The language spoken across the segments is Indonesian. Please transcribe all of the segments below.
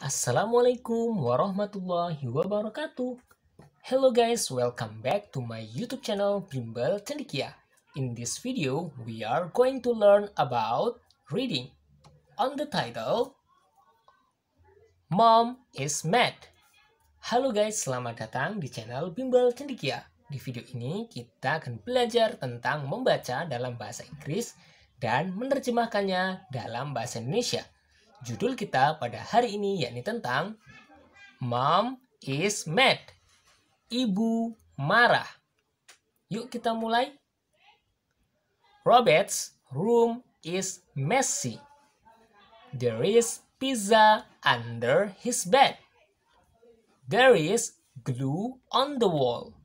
Assalamualaikum warahmatullahi wabarakatuh. Hello guys, welcome back to my YouTube channel Bimbel Cendikia. In this video, we are going to learn about reading. On the title, Mom is Mad. Halo guys, selamat datang di channel Bimbel Cendikia. Di video ini, kita akan belajar tentang membaca dalam bahasa Inggris dan menerjemahkannya dalam bahasa Indonesia judul kita pada hari ini yakni tentang Mom is mad. Ibu marah. Yuk kita mulai. Robert's room is messy. There is pizza under his bed. There is glue on the wall.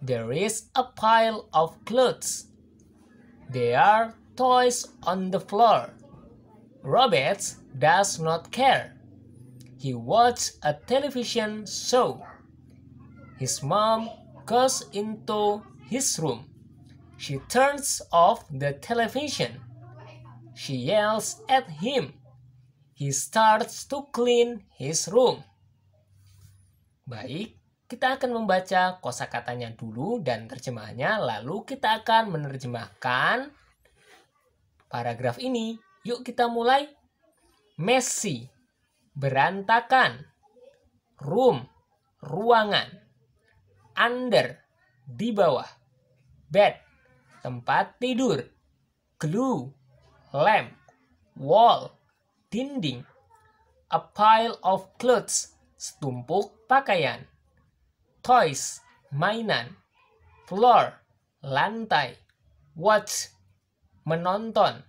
There is a pile of clothes. There are toys on the floor. Roberts does not care. He watched a television show. His mom goes into his room. She turns off the television. She yells at him. He starts to clean his room. Baik, kita akan membaca kosakatanya dulu dan terjemahannya, lalu kita akan menerjemahkan paragraf ini Yuk kita mulai. Messi, berantakan. Room, ruangan. Under, di bawah. Bed, tempat tidur. Glue, Lamp. Wall, dinding. A pile of clothes, setumpuk pakaian. Toys, mainan. Floor, lantai. Watch, menonton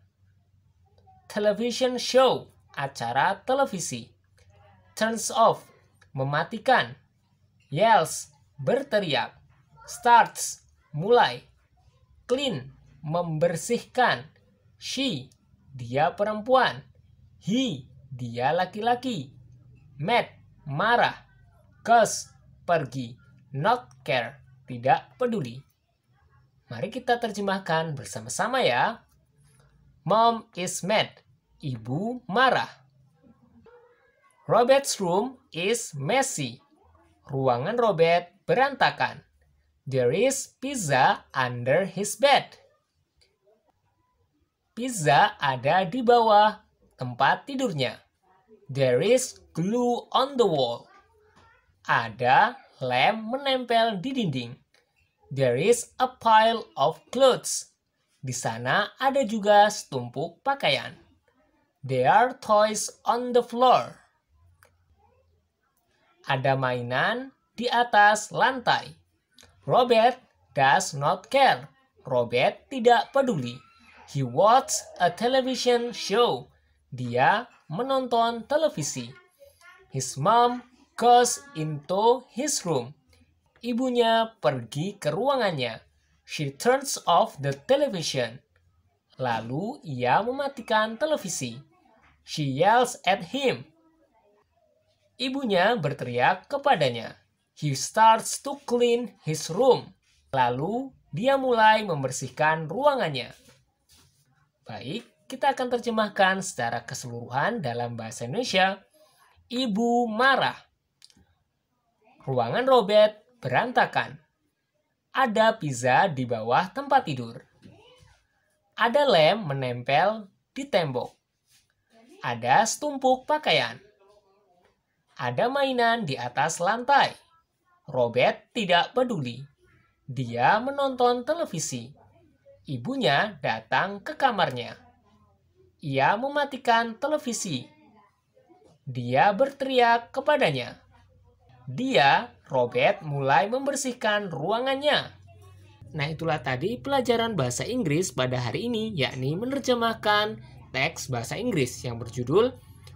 television show, acara televisi. Turns off, mematikan. Yells, berteriak. Starts, mulai. Clean, membersihkan. She, dia perempuan. He, dia laki-laki. Mad, marah. Cause, pergi. Not care, tidak peduli. Mari kita terjemahkan bersama-sama ya. Mom is mad ibu marah. Robert's room is messy. Ruangan Robert berantakan. There is pizza under his bed. Pizza ada di bawah tempat tidurnya. There is glue on the wall. Ada lem menempel di dinding. There is a pile of clothes. Di sana ada juga setumpuk pakaian. There are toys on the floor. Ada mainan di atas lantai. Robert does not care. Robert tidak peduli. He watches a television show. Dia menonton televisi. His mom goes into his room. Ibunya pergi ke ruangannya. She turns off the television. Lalu ia mematikan televisi. She yells at him. Ibunya berteriak kepadanya. He starts to clean his room. Lalu dia mulai membersihkan ruangannya. Baik, kita akan terjemahkan secara keseluruhan dalam bahasa Indonesia. Ibu marah. Ruangan Robert berantakan. Ada pizza di bawah tempat tidur. Ada lem menempel di tembok. Ada setumpuk pakaian. Ada mainan di atas lantai. Robert tidak peduli. Dia menonton televisi. Ibunya datang ke kamarnya. Ia mematikan televisi. Dia berteriak kepadanya. Dia, Robert, mulai membersihkan ruangannya. Nah, itulah tadi pelajaran bahasa Inggris pada hari ini, yakni menerjemahkan teks bahasa Inggris yang berjudul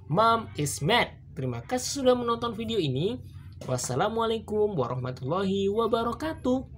Mom is Mad. Terima kasih sudah menonton video ini. Wassalamualaikum warahmatullahi wabarakatuh.